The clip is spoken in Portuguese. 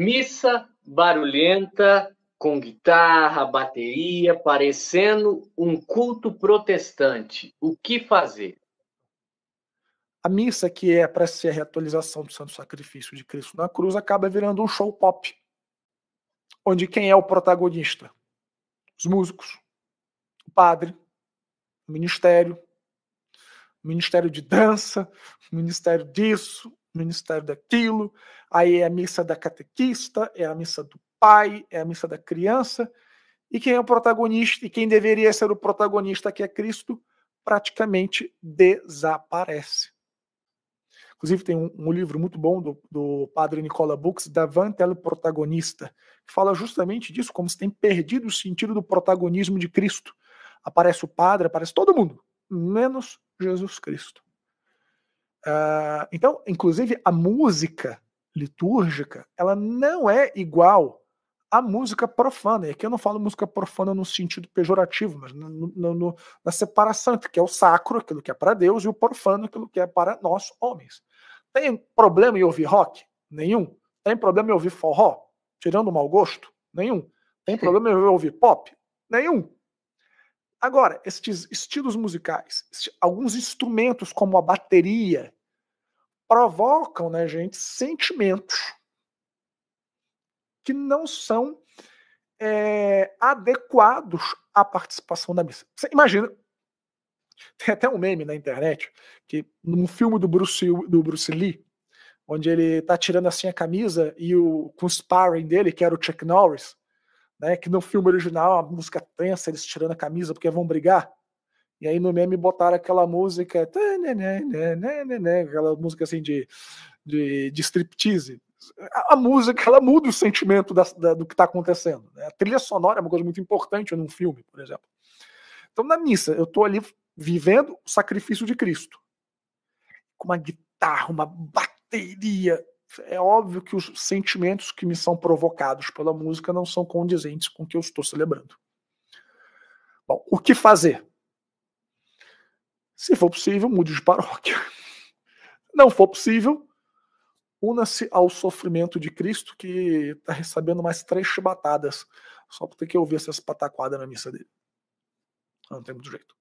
Missa barulhenta, com guitarra, bateria, parecendo um culto protestante. O que fazer? A missa, que é para ser a reatualização do Santo Sacrifício de Cristo na cruz, acaba virando um show pop, onde quem é o protagonista? Os músicos, o padre, o ministério, o ministério de dança, o ministério disso, ministério daquilo, aí é a missa da catequista, é a missa do pai, é a missa da criança, e quem é o protagonista e quem deveria ser o protagonista, que é Cristo, praticamente desaparece. Inclusive, tem um, um livro muito bom do, do padre Nicola Bux, Davantelo Protagonista, que fala justamente disso, como se tem perdido o sentido do protagonismo de Cristo. Aparece o padre, aparece todo mundo, menos Jesus Cristo. Ah, então, inclusive, a música litúrgica, ela não é igual à música profana. E aqui eu não falo música profana no sentido pejorativo, mas no, no, no, na separação entre o que é o sacro, aquilo que é para Deus, e o profano, aquilo que é para nós, homens. Tem problema em ouvir rock? Nenhum. Tem problema em ouvir forró? Tirando o mau gosto? Nenhum. Tem problema em ouvir pop? Nenhum. Agora, estes estilos musicais, alguns instrumentos como a bateria, provocam na né, gente sentimentos que não são é, adequados à participação da missa. Você imagina, tem até um meme na internet, que num filme do Bruce, do Bruce Lee, onde ele tá tirando assim a camisa e o com o sparring dele, que era o Chuck Norris, né, que no filme original a música tensa, eles tirando a camisa porque vão brigar. E aí no meme botaram aquela música, aquela música assim de, de, de striptease. A, a, música ela muda o sentimento da, da, do que está acontecendo. Né? A trilha sonora é uma coisa muito importante num filme, por exemplo. Então na missa eu estou ali vivendo o sacrifício de Cristo com uma guitarra, uma bateria. É óbvio que os sentimentos que me são provocados pela música não são condizentes com o que eu estou celebrando. Bom, o que fazer? Se for possível, mude de paróquia. Não for possível, una-se ao sofrimento de Cristo, que está recebendo mais três chibatadas, só por ter que ouvir essas pataquadas na missa dele. Não tem muito jeito.